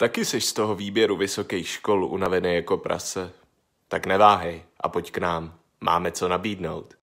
Taky jsi z toho výběru vysokých škol unavený jako prase. Tak neváhej a pojď k nám. Máme co nabídnout.